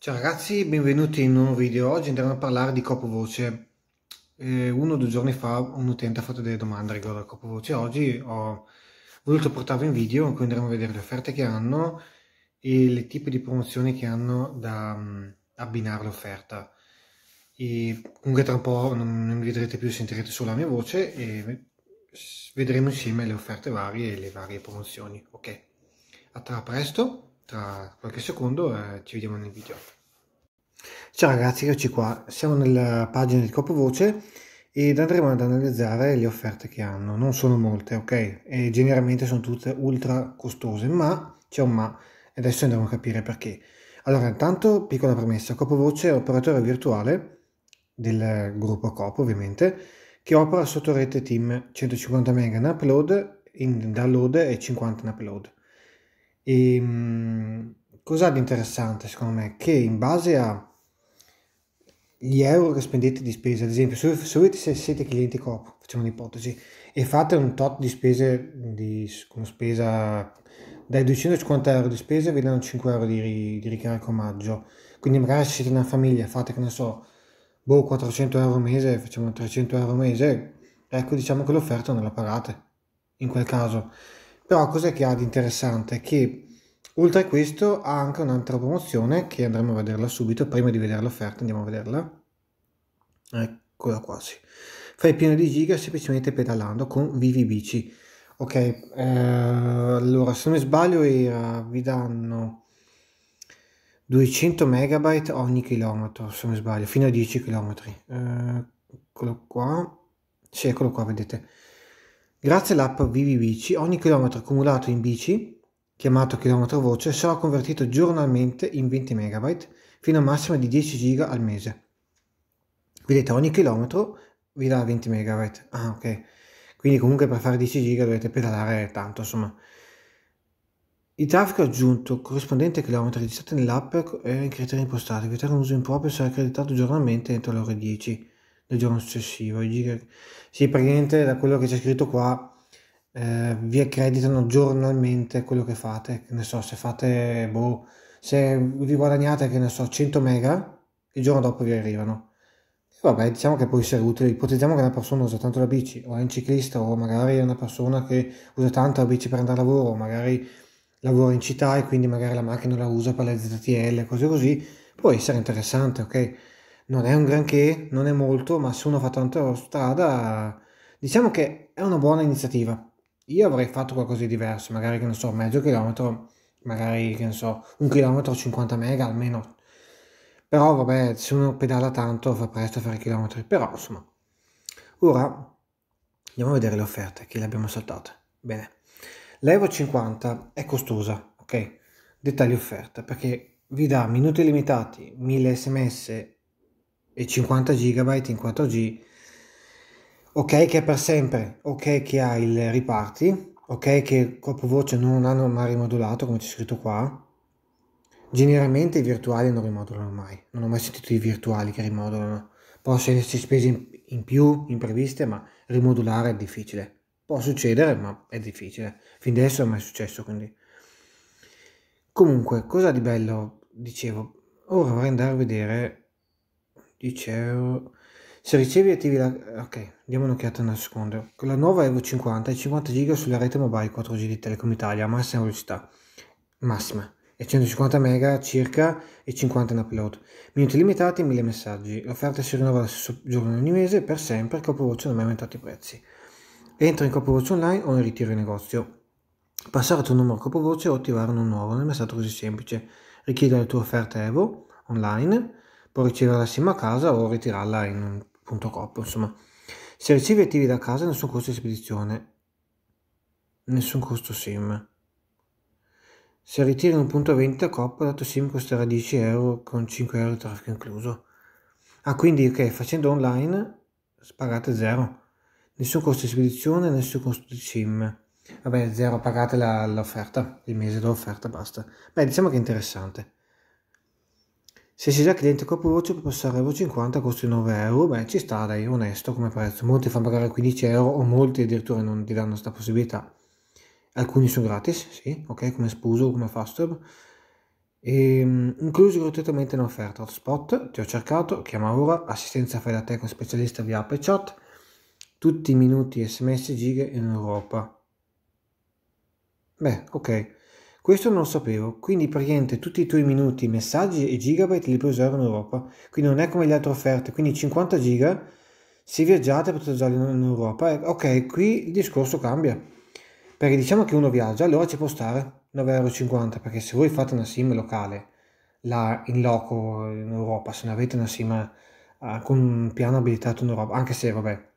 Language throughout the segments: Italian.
Ciao ragazzi, benvenuti in un nuovo video. Oggi andremo a parlare di copovoce. Eh, uno o due giorni fa un utente ha fatto delle domande riguardo al copovoce. Oggi ho voluto portarvi un video in cui andremo a vedere le offerte che hanno e le tipi di promozioni che hanno da um, abbinare all'offerta. comunque tra un po' non, non, mi vedrete più, sentirete solo la mia voce e vedremo insieme le offerte varie e le varie promozioni. Ok, a tra presto tra qualche secondo e ci vediamo nel video. Ciao ragazzi, eccoci qua. Siamo nella pagina di Copovoce ed andremo ad analizzare le offerte che hanno. Non sono molte, ok? E generalmente sono tutte ultra costose, ma c'è un ma e adesso andremo a capire perché. Allora, intanto, piccola premessa, Copovoce è operatore virtuale del gruppo Cop, ovviamente, che opera sotto rete team 150 MB in upload, in download e 50 in upload. E mh, cos'ha di interessante secondo me? Che in base agli euro che spendete di spese, ad esempio, se, se voi siete clienti coop, facciamo un'ipotesi, e fate un tot di spese, di, con spesa dai 250 euro di spese vi danno 5 euro di, ri, di ricarico maggio. Quindi magari se siete una famiglia, fate che ne so, boh, 400 euro al mese, facciamo 300 euro al mese, ecco diciamo che l'offerta non la pagate in quel caso. Però cos'è che ha di interessante? Che oltre a questo ha anche un'altra promozione che andremo a vederla subito, prima di vedere l'offerta andiamo a vederla. Eccola qua, sì. Fai pieno di giga semplicemente pedalando con Vivi Bici. Ok, eh, allora se non mi sbaglio era, vi danno 200 megabyte ogni chilometro, se non mi sbaglio, fino a 10 km. Eh, eccolo qua. Sì, eccolo qua, vedete. Grazie all'app Vivi Bici, ogni chilometro accumulato in bici, chiamato chilometro voce, sarà convertito giornalmente in 20 MB fino a un massimo di 10 GB al mese. Vedete, ogni chilometro vi dà 20 MB. Ah, ok. Quindi comunque per fare 10 GB dovete pedalare tanto, insomma. Il traffico aggiunto corrispondente ai chilometri registrati nell'app è eh, in criteri impostati. Evitare un uso improprio sarà accreditato giornalmente entro le ore 10 del giorno successivo. Sì, praticamente da quello che c'è scritto qua eh, vi accreditano giornalmente quello che fate. Che ne so, se fate, boh, se vi guadagnate, che ne so, 100 mega, il giorno dopo vi arrivano. E vabbè, diciamo che può essere utile. Ipotizziamo che una persona usa tanto la bici, o è un ciclista, o magari è una persona che usa tanto la bici per andare a lavoro, o magari lavora in città e quindi magari la macchina la usa per le ZTL, cose così. Può essere interessante, ok? non è un granché, non è molto, ma se uno fa tanta strada, diciamo che è una buona iniziativa. Io avrei fatto qualcosa di diverso, magari che non so, mezzo chilometro, magari che ne so, un chilometro 50 mega almeno. Però vabbè, se uno pedala tanto fa presto a fare chilometri, però insomma. Ora andiamo a vedere le offerte, che le abbiamo saltate. Bene. L'Euro 50 è costosa, ok? Dettagli offerta, perché vi dà minuti limitati, 1000 sms e 50 GB in 4G. Ok che è per sempre, ok che ha il riparti, ok che il voce non hanno mai rimodulato come c'è scritto qua. Generalmente i virtuali non rimodulano mai, non ho mai sentito i virtuali che rimodulano. Possono esserci spese in più, impreviste, ma rimodulare è difficile. Può succedere, ma è difficile. Fin adesso è mai successo, quindi. Comunque, cosa di bello dicevo? Ora vorrei andare a vedere 10 Se ricevi attivi la... Ok, diamo un'occhiata nel secondo. Con la nuova Evo 50 e 50 giga sulla rete mobile 4G di Telecom Italia, massima velocità, massima, e 150 mega circa e 50 in upload. Minuti limitati e 1000 messaggi. L'offerta si rinnova lo stesso giorno ogni mese per sempre, CoproVoce non è mai aumentato i prezzi. Entra in CoproVoce online o in ritiro in negozio. Passare al tuo numero CoproVoce o attivare uno nuovo nel messaggio così semplice. Richiedere la tua offerta Evo online può ricevere la SIM a casa o ritirarla in un punto COP, insomma. Se ricevi attivi da casa nessun costo di spedizione, nessun costo SIM. Se ritiri un punto vendita COP, la tua SIM costerà 10 euro con 5 euro di traffico incluso. Ah, quindi ok, facendo online pagate zero. Nessun costo di spedizione, nessun costo di SIM. Vabbè, zero, pagate la, l'offerta, il mese dell'offerta, basta. Beh, diciamo che è interessante. Se si sa cliente dente coprivoce per passare euro 50 costa 9 euro, beh ci sta dai, onesto come prezzo. Molti fanno pagare 15 euro o molti addirittura non ti danno questa possibilità. Alcuni sono gratis, sì, ok, come Spuso, come Fastweb. E, ehm, incluso gratuitamente in offerta, hotspot, ti ho cercato, chiama ora, assistenza fai da te con specialista via app e chat, tutti i minuti sms giga in Europa. Beh, ok. Questo non lo sapevo, quindi praticamente tutti i tuoi minuti, messaggi e gigabyte li puoi usare in Europa. Quindi non è come le altre offerte, quindi 50 giga se viaggiate potete usarli in Europa. Ok, qui il discorso cambia. Perché diciamo che uno viaggia, allora ci può stare 9,50 euro, perché se voi fate una SIM locale, là in loco in Europa, se ne avete una SIM eh, con un piano abilitato in Europa, anche se vabbè,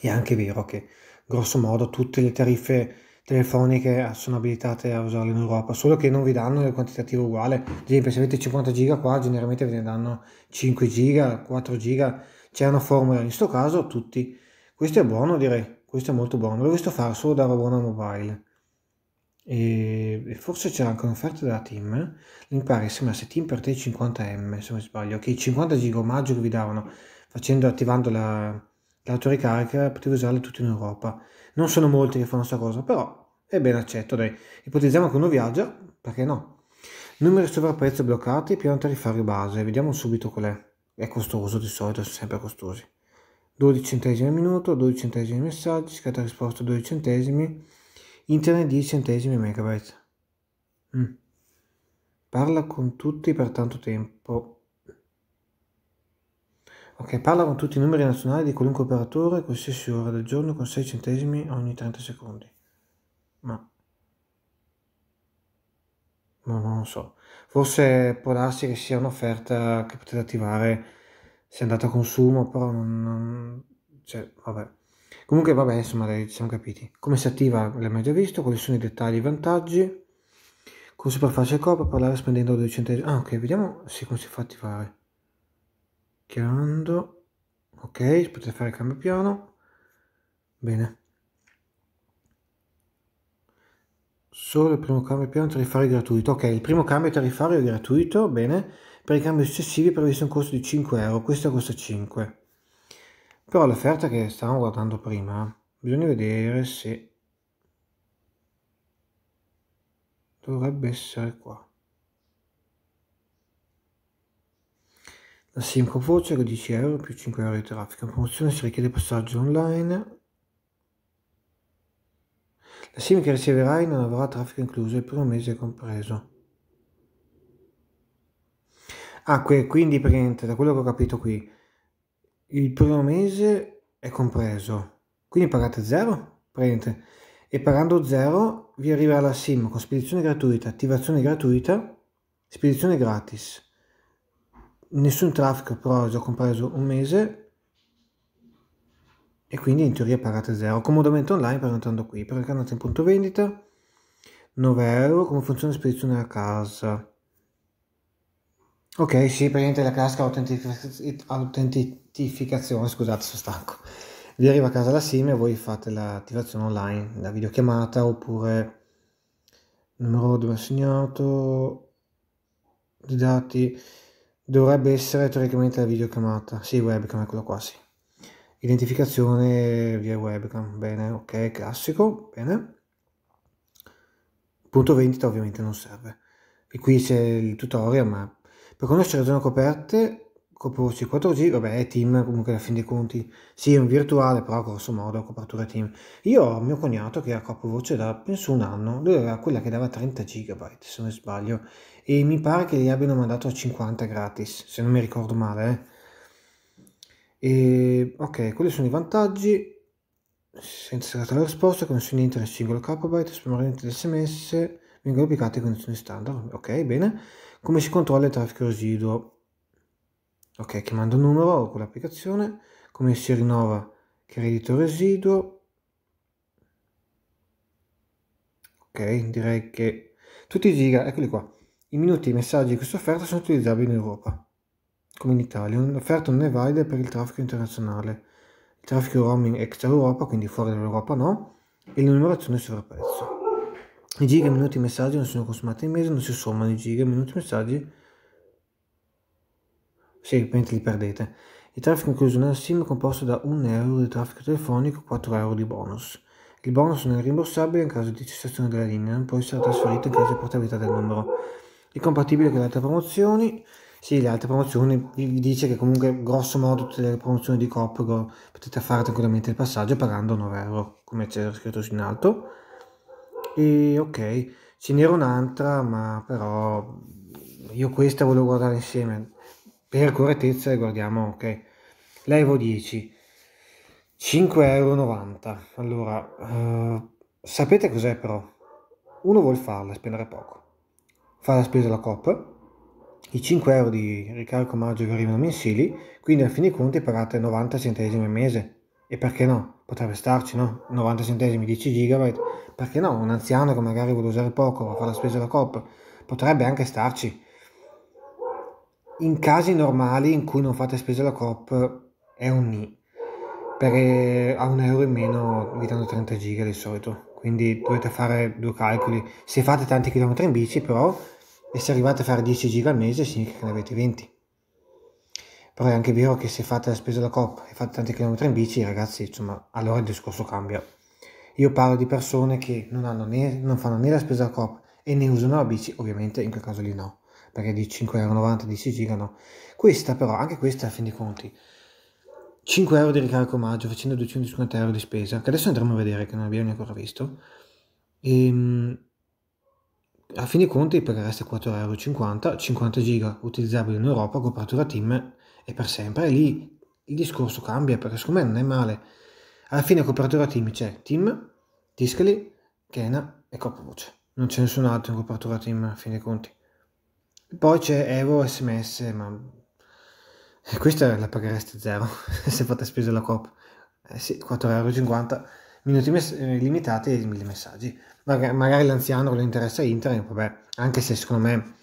è anche vero che grosso modo tutte le tariffe telefoniche sono abilitate a usarle in Europa, solo che non vi danno il quantitativo uguale. Ad esempio, se avete 50 giga qua, generalmente ve ne danno 5 giga, 4 giga, c'è una formula, in questo caso tutti. Questo è buono, direi, questo è molto buono. L'ho visto fare solo da Ravona Mobile. E, forse c'è anche un'offerta della team l'impari sms team per te 50m se non sbaglio che okay, 50 giga omaggio che vi davano facendo attivando la, l'autoricarica potevi usarle tutte in Europa. Non sono molti che fanno questa cosa, però è ben accetto, dai. Ipotizziamo che uno viaggia, perché no? Numeri sovrapprezzo bloccati, piano tariffario base, vediamo subito qual è. È costoso di solito, sempre costosi. 12 centesimi al minuto, 12 centesimi messaggi, scatta risposta 12 centesimi, internet 10 centesimi megabyte. Mm. Parla con tutti per tanto tempo. Ok, con tutti i numeri nazionali di qualunque operatore, qualsiasi ora del giorno, con 6 centesimi ogni 30 secondi. Ma... No, non lo so. Forse può darsi che sia un'offerta che potete attivare se andate a consumo, però non... non... Cioè, vabbè. Comunque, vabbè, insomma, dai, ci siamo capiti. Come si attiva l'abbiamo già visto, quali sono i dettagli e i vantaggi. Con farci il coppa, parlare spendendo 200 centesimi. Ah, ok, vediamo se come si fa attivare cliccando ok potete fare il cambio piano bene solo il primo cambio piano tariffario gratuito ok il primo cambio tariffario è gratuito bene per i cambi successivi è previsto un costo di 5 euro questo costa 5 però l'offerta che stavamo guardando prima bisogna vedere se dovrebbe essere qua La SIM con voucher 10 euro eh, più 5 euro di traffico. In promozione si richiede passaggio online. La SIM che riceverai non avrà traffico incluso, il primo mese compreso. Ah, quindi praticamente da quello che ho capito qui, il primo mese è compreso, quindi pagate zero, praticamente, e pagando zero vi arriverà la SIM con spedizione gratuita, attivazione gratuita, spedizione gratis nessun traffico però ho già compreso un mese e quindi in teoria pagate zero comodamente online prenotando qui perché andate in punto vendita 9 euro come funziona la spedizione a casa ok sì praticamente la casca autentific- autentificazione scusate sono stanco vi arriva a casa la sim e voi fate l'attivazione online la videochiamata oppure il numero dove ho segnato i dati dovrebbe essere teoricamente la videocamata, sì webcam, eccolo qua, sì. Identificazione via webcam, bene, ok, classico, bene. Punto vendita ovviamente non serve. E qui c'è il tutorial, ma per conoscere zone coperte Coprocci 4G, vabbè è team comunque alla fin dei conti, sì è un virtuale però grosso modo copertura team. Io ho mio cognato che ha coprovoce da penso un anno, lui aveva quella che dava 30 GB se non sbaglio e mi pare che gli abbiano mandato a 50 gratis se non mi ricordo male. Eh. E, ok, quelli sono i vantaggi, senza scattare la risposta, consigli internet singolo KB, esponente di sms, vengono applicate condizioni standard, ok bene. Come si controlla il traffico residuo? ok che mando un numero con l'applicazione come si rinnova credito residuo ok direi che tutti i giga eccoli qua i minuti i messaggi di questa offerta sono utilizzabili in Europa come in Italia l'offerta non è valida per il traffico internazionale il traffico roaming extra Europa quindi fuori dall'Europa no e l'enumerazione numerazione sovrapprezzo i giga, minuti messaggi non sono consumati in mese, non si sommano i giga, minuti messaggi seguimenti li perdete. Il traffico incluso nella SIM è composto da 1 euro di traffico telefonico e 4 euro di bonus. Il bonus non è rimborsabile in caso di cessazione della linea, non può essere trasferito in caso di portabilità del numero. È compatibile con le altre promozioni. Sì, le altre promozioni vi dice che comunque grosso modo tutte le promozioni di Copro potete fare tranquillamente il passaggio pagando 9 euro, come c'è scritto in alto. E ok, ce n'era un'altra, ma però io questa volevo guardare insieme per correttezza guardiamo, ok, l'Evo 10, 5,90 euro. Allora, eh, sapete cos'è però? Uno vuol farla, spendere poco, fa la spesa alla COP, i 5 euro di ricarico maggio vi arrivano mensili, quindi a fine conti pagate 90 centesimi al mese. E perché no? Potrebbe starci, no? 90 centesimi, 10 gigabyte. Perché no? Un anziano che magari vuole usare poco, va a la spesa alla COP, potrebbe anche starci in casi normali in cui non fate spesa la COP è un ni perché a un euro in meno vi danno 30 giga di solito quindi dovete fare due calcoli se fate tanti chilometri in bici però e se arrivate a fare 10 giga al mese significa che ne avete 20 però è anche vero che se fate la spesa della COP e fate tanti chilometri in bici ragazzi insomma allora il discorso cambia io parlo di persone che non, hanno né, non fanno né la spesa della COP e ne usano la bici ovviamente in quel caso lì no perché di euro di 6 girano. Questa però, anche questa a fin dei conti, 5 euro di ricarico omaggio facendo 250 euro di spesa, che adesso andremo a vedere che non abbiamo ancora visto, e, ehm, a fine conti paghereste 4,50 euro, 50 giga utilizzabile in Europa, copertura team e per sempre, e lì il discorso cambia perché secondo me non è male. Alla fine copertura team c'è team, Tiscali, Kena e Coppovoce, non c'è nessun altro in copertura team a fine conti. Poi c'è Evo SMS, ma questa la paghereste zero se fate spesa la COP. Eh sì, 4,50€, minuti eh, limitati e mille messaggi. Mag- magari l'anziano lo interessa internet, vabbè, anche se secondo me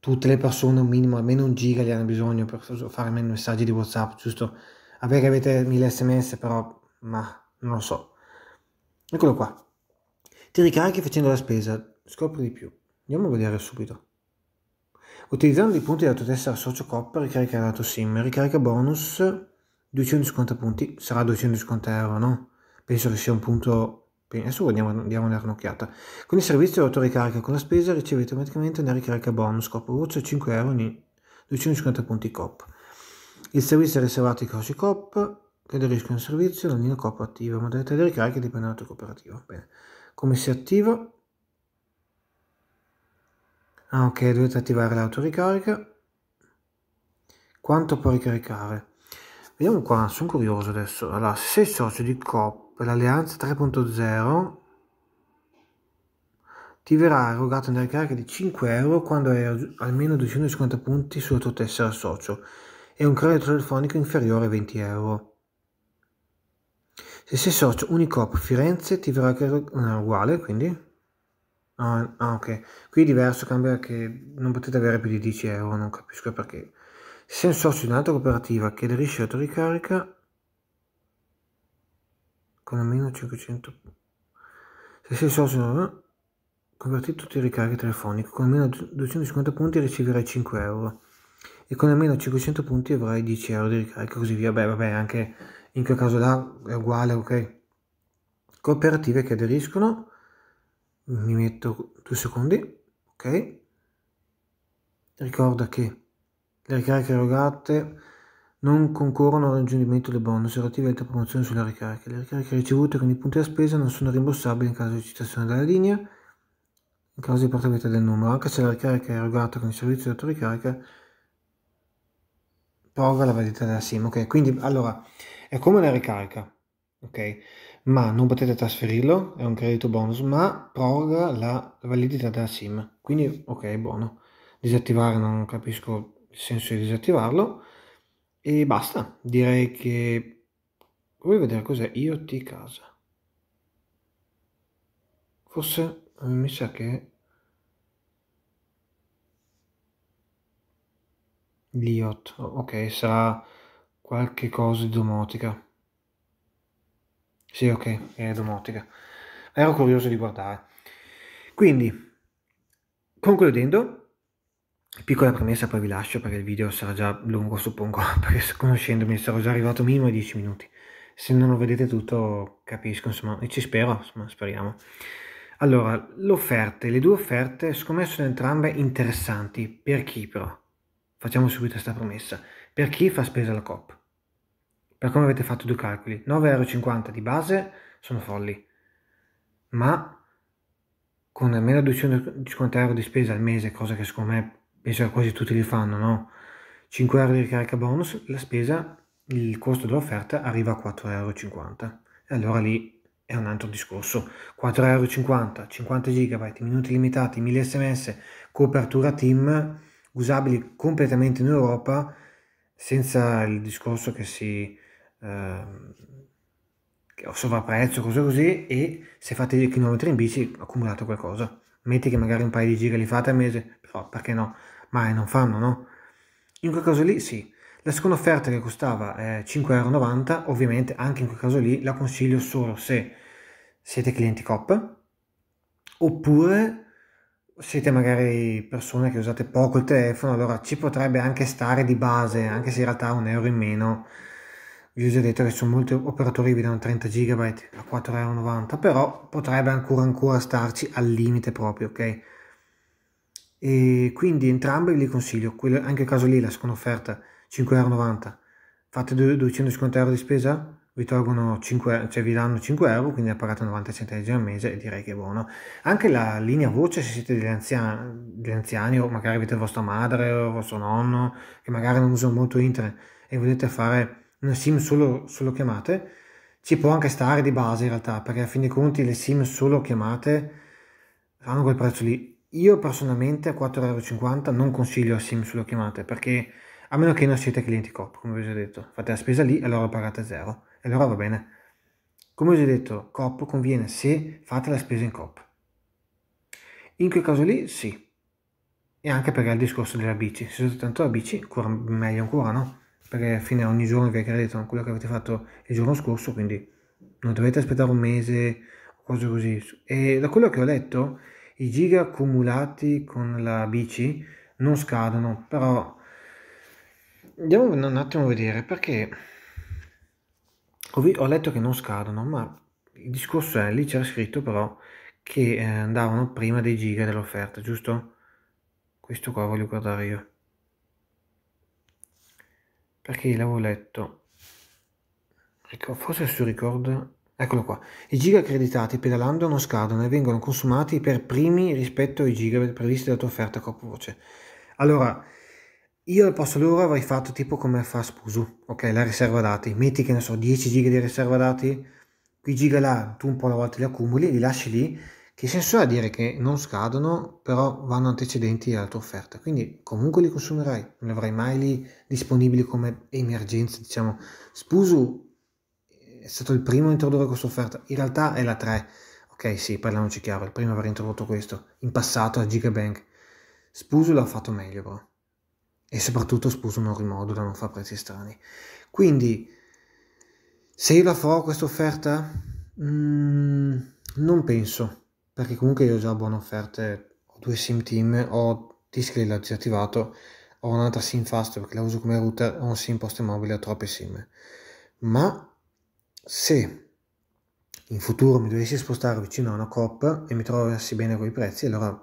tutte le persone un minimo, almeno un giga li hanno bisogno per fare meno messaggi di WhatsApp, giusto? Vabbè che avete mille sms, però, ma non lo so. Eccolo qua. Ti ricarichi facendo la spesa, scopri di più. Andiamo a vedere subito. Utilizzando i punti della tua tessera socio coppa, ricarica la sim, ricarica bonus 250 punti, sarà 250 euro, no? Penso che sia un punto... Adesso andiamo, diamo un'occhiata. Con il servizio autoricarica con la spesa ricevete automaticamente una ricarica bonus coppa voce 5 euro ogni 250 punti cop. Il servizio è riservato ai cosi coppa che aderiscono al servizio, la linea coppa attiva, modalità di ricarica dipende dalla tua cooperativa. Bene. Come si attiva? Ah ok, dovete attivare l'autoricarica. Quanto può ricaricare? Vediamo qua, sono curioso adesso. Allora, se socio di COP, l'alleanza 3.0 ti verrà erogata una ricarica di 5 euro quando hai almeno 250 punti sulla tua tessera socio e un credito telefonico inferiore a 20 euro. Se sei socio Unicop Firenze ti verrà erogata uguale, quindi Ah, ah, ok. Qui è diverso, cambia che non potete avere più di 10 euro, non capisco perché. Se è un socio di un'altra cooperativa che aderisce alla ricarica con almeno 500... Se sei socio converti tutti i ricarichi telefonici, con almeno 250 punti riceverai 5 euro e con almeno 500 punti avrai 10 euro di ricarica così via. Beh, vabbè, anche in quel caso là è uguale, ok? Cooperative che aderiscono mi metto due secondi ok ricorda che le ricariche erogate non concorrono al raggiungimento del bonus relativi alla promozione sulle ricariche. Le ricariche ricevute con i punti da spesa non sono rimborsabili in caso di citazione della linea, in caso di portabilità del numero, anche se la ricarica è erogata con il servizio di autoricarica proroga la validità della SIM. Ok, quindi allora è come una ricarica, ok? ma non potete trasferirlo, è un credito bonus, ma proroga la validità della SIM. Quindi ok, buono. Disattivare non capisco il senso di disattivarlo. E basta, direi che... Vuoi vedere cos'è IoT casa. Forse eh, mi sa che... L'IoT, ok, sarà qualche cosa di domotica. Sì, ok, è domotica. Ero curioso di guardare. Quindi, concludendo, piccola premessa poi vi lascio perché il video sarà già lungo suppongo, perché conoscendomi sarò già arrivato minimo ai 10 minuti. Se non lo vedete tutto capisco, insomma, e ci spero, insomma, speriamo. Allora, le offerte, le due offerte, secondo me sono entrambe interessanti. Per chi però? Facciamo subito questa promessa. Per chi fa spesa la COP? per come avete fatto due calcoli, 9,50 euro di base sono folli, ma con almeno 250 euro di spesa al mese, cosa che secondo me penso che quasi tutti li fanno, no? 5 euro di ricarica bonus, la spesa, il costo dell'offerta arriva a 4,50 euro. E allora lì è un altro discorso. 4,50 euro, 50 GB, minuti limitati, 1000 sms, copertura team, usabili completamente in Europa, senza il discorso che si eh, o sovrapprezzo, cose così, e se fate 10 km in bici accumulate qualcosa. Metti che magari un paio di giri li fate a mese, però perché no? Mai non fanno, no? In quel caso lì sì. La seconda offerta che costava eh, euro, ovviamente anche in quel caso lì la consiglio solo se siete clienti COP oppure siete magari persone che usate poco il telefono, allora ci potrebbe anche stare di base, anche se in realtà un euro in meno vi ho già detto che sono molti operatori vi danno 30 GB a 4,90€, però potrebbe ancora ancora starci al limite proprio, ok? E quindi entrambi li consiglio, quello, anche il caso lì la seconda offerta 5,90€, fate 250€ di spesa, vi tolgono 5, cioè vi danno 5 euro, quindi ne pagate 90 centesimi al mese e direi che è buono. Anche la linea voce, se siete degli anziani, degli anziani o magari avete vostra madre o vostro nonno che magari non usano molto internet e volete fare una sim solo, solo chiamate, ci può anche stare di base in realtà, perché a fin dei conti le sim solo chiamate hanno quel prezzo lì. Io personalmente a 4,50€ non consiglio la sim solo chiamate, perché a meno che non siete clienti COP, come vi ho già detto, fate la spesa lì e allora pagate zero, e allora va bene. Come vi ho già detto, COP conviene se fate la spesa in COP. In quel caso lì sì, e anche perché è il discorso della bici, se usate tanto la bici, meglio ancora, no? perché fine a ogni giorno vi è credito quello che avete fatto il giorno scorso, quindi non dovete aspettare un mese o cose così. E da quello che ho letto, i giga accumulati con la bici non scadono, però andiamo un attimo a vedere perché ho, letto che non scadono, ma il discorso è lì c'era scritto però che eh, andavano prima dei giga dell'offerta, giusto? Questo qua voglio guardare io perché l'avevo letto. Forse si ricorda. Eccolo qua. I giga accreditati pedalando non scadono e vengono consumati per primi rispetto ai giga previsti dalla tua offerta corpovoce. Allora, io al posto loro avrei fatto tipo come fa Spusu, ok? La riserva dati. Metti che ne so, 10 giga di riserva dati, qui giga là, tu un po' alla volta li accumuli, li lasci lì che senso ha dire che non scadono, però vanno antecedenti alla tua offerta? Quindi comunque li consumerai, non li avrai mai lì disponibili come emergenza, diciamo. Spusu è stato il primo a introdurre questa offerta, in realtà è la 3. Ok, sì, parliamoci chiaro, il primo aver introdotto questo, in passato a Gigabank. Spusu l'ha fatto meglio, però. E soprattutto Spusu non rimodula, non fa prezzi strani. Quindi, se io la farò questa offerta? Mm, non penso perché comunque io ho già buone offerte, ho due sim team, ho Tiscali l'ho disattivato, ho un'altra sim fast perché la uso come router, ho un sim posto mobile, ho troppe sim. Ma se in futuro mi dovessi spostare vicino a una COP e mi trovassi bene con i prezzi, allora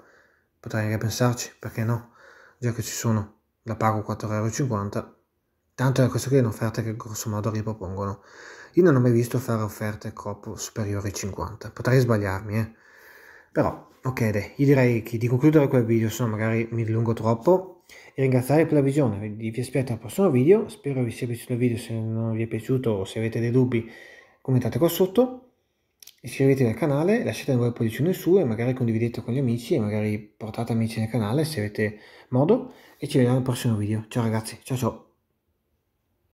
potrei anche pensarci, perché no? Già che ci sono, la pago 4,50€, tanto è questo che è un'offerta che grossomodo ripropongono. Io non ho mai visto fare offerte COP superiori ai 50, potrei sbagliarmi, eh però, ok, dai, io direi che di concludere quel video, se no magari mi dilungo troppo, e ringraziare per la visione, vi aspetto al prossimo video, spero vi sia piaciuto il video, se non vi è piaciuto o se avete dei dubbi commentate qua sotto, iscrivetevi al canale, lasciate un bel pollicino su e magari condividete con gli amici e magari portate amici nel canale se avete modo e ci vediamo al prossimo video, ciao ragazzi, ciao ciao!